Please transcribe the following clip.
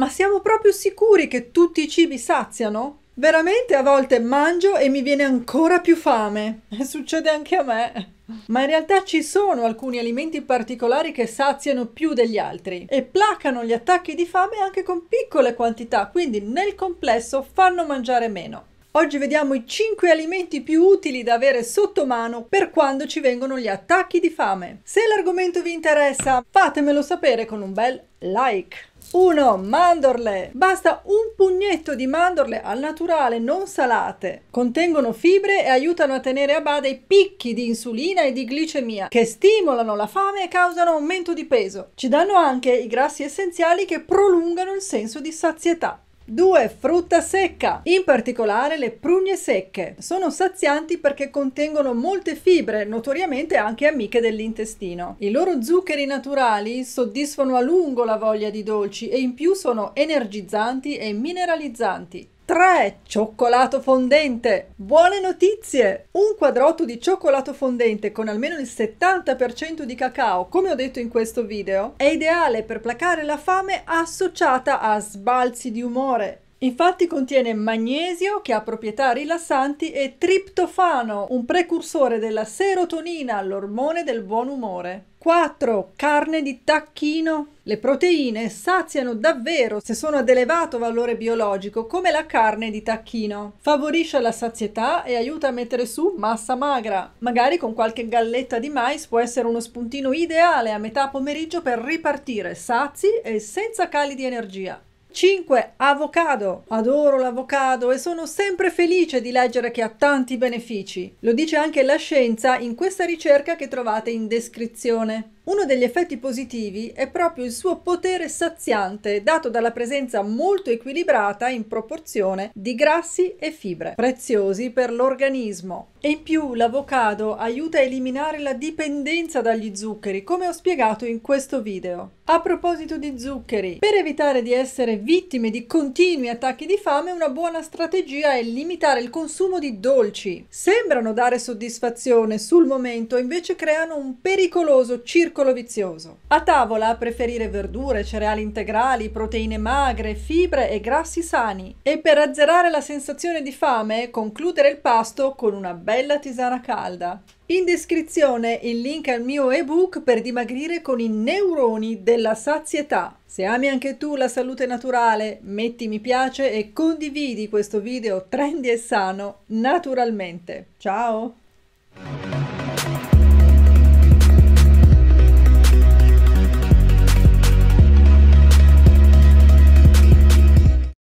Ma siamo proprio sicuri che tutti i cibi saziano? Veramente a volte mangio e mi viene ancora più fame. E succede anche a me. Ma in realtà ci sono alcuni alimenti particolari che saziano più degli altri e placano gli attacchi di fame anche con piccole quantità, quindi nel complesso fanno mangiare meno. Oggi vediamo i 5 alimenti più utili da avere sotto mano per quando ci vengono gli attacchi di fame. Se l'argomento vi interessa, fatemelo sapere con un bel like. 1. Mandorle. Basta un pugnetto di mandorle al naturale, non salate. Contengono fibre e aiutano a tenere a bada i picchi di insulina e di glicemia, che stimolano la fame e causano aumento di peso. Ci danno anche i grassi essenziali che prolungano il senso di sazietà. 2. Frutta secca, in particolare le prugne secche. Sono sazianti perché contengono molte fibre, notoriamente anche amiche dell'intestino. I loro zuccheri naturali soddisfano a lungo la voglia di dolci e in più sono energizzanti e mineralizzanti. 3. Cioccolato fondente. Buone notizie! Un quadrotto di cioccolato fondente con almeno il 70% di cacao, come ho detto in questo video, è ideale per placare la fame associata a sbalzi di umore Infatti contiene magnesio che ha proprietà rilassanti e triptofano, un precursore della serotonina, l'ormone del buon umore. 4. Carne di tacchino. Le proteine saziano davvero se sono ad elevato valore biologico, come la carne di tacchino. Favorisce la sazietà e aiuta a mettere su massa magra. Magari con qualche galletta di mais può essere uno spuntino ideale a metà pomeriggio per ripartire sazi e senza cali di energia. 5. Avocado. Adoro l'avocado e sono sempre felice di leggere che ha tanti benefici. Lo dice anche la scienza in questa ricerca che trovate in descrizione. Uno degli effetti positivi è proprio il suo potere saziante, dato dalla presenza molto equilibrata in proporzione di grassi e fibre, preziosi per l'organismo. E in più l'avocado aiuta a eliminare la dipendenza dagli zuccheri, come ho spiegato in questo video. A proposito di zuccheri, per evitare di essere vittime di continui attacchi di fame, una buona strategia è limitare il consumo di dolci. Sembrano dare soddisfazione sul momento, invece creano un pericoloso circolo circolo vizioso. A tavola preferire verdure, cereali integrali, proteine magre, fibre e grassi sani. E per azzerare la sensazione di fame, concludere il pasto con una bella tisana calda. In descrizione il link al mio ebook per dimagrire con i neuroni della sazietà. Se ami anche tu la salute naturale, metti mi piace e condividi questo video trendy e sano naturalmente. Ciao!